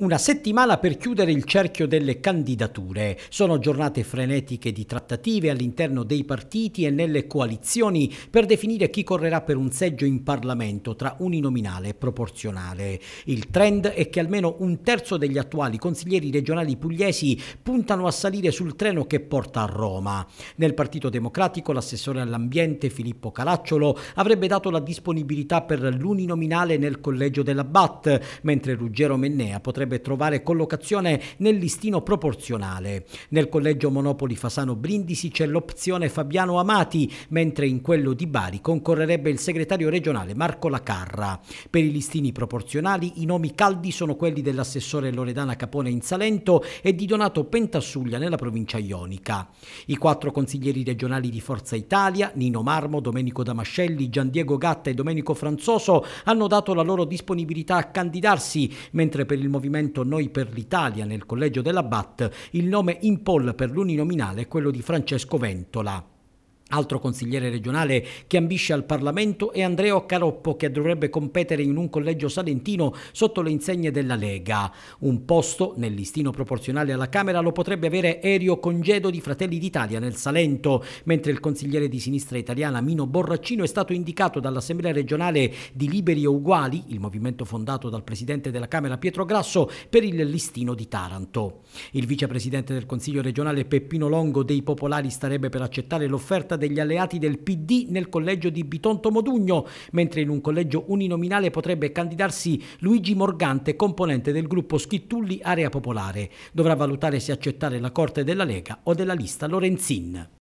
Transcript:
Una settimana per chiudere il cerchio delle candidature. Sono giornate frenetiche di trattative all'interno dei partiti e nelle coalizioni per definire chi correrà per un seggio in Parlamento tra uninominale e proporzionale. Il trend è che almeno un terzo degli attuali consiglieri regionali pugliesi puntano a salire sul treno che porta a Roma. Nel Partito Democratico l'assessore all'ambiente Filippo Calacciolo avrebbe dato la disponibilità per l'uninominale nel collegio della BAT, mentre Ruggero Mennea potrebbe potrebbe trovare collocazione nel listino proporzionale. Nel collegio Monopoli Fasano Brindisi c'è l'opzione Fabiano Amati, mentre in quello di Bari concorrerebbe il segretario regionale Marco Lacarra. Per i listini proporzionali i nomi caldi sono quelli dell'assessore Loredana Capone in Salento e di Donato Pentassuglia nella provincia ionica. I quattro consiglieri regionali di Forza Italia, Nino Marmo, Domenico Damascelli, Gian Diego Gatta e Domenico Franzoso, hanno dato la loro disponibilità a candidarsi, mentre per il movimento movimento Noi per l'Italia nel collegio della BAT, il nome in poll per l'uninominale è quello di Francesco Ventola. Altro consigliere regionale che ambisce al Parlamento è Andrea Caroppo che dovrebbe competere in un collegio salentino sotto le insegne della Lega. Un posto nel listino proporzionale alla Camera lo potrebbe avere Erio Congedo di Fratelli d'Italia nel Salento, mentre il consigliere di sinistra italiana Mino Borraccino è stato indicato dall'Assemblea regionale di Liberi e Uguali, il movimento fondato dal presidente della Camera Pietro Grasso, per il listino di Taranto. Il vicepresidente del Consiglio regionale Peppino Longo dei Popolari starebbe per accettare l'offerta degli alleati del PD nel collegio di Bitonto Modugno, mentre in un collegio uninominale potrebbe candidarsi Luigi Morgante, componente del gruppo Schittulli Area Popolare. Dovrà valutare se accettare la corte della Lega o della lista Lorenzin.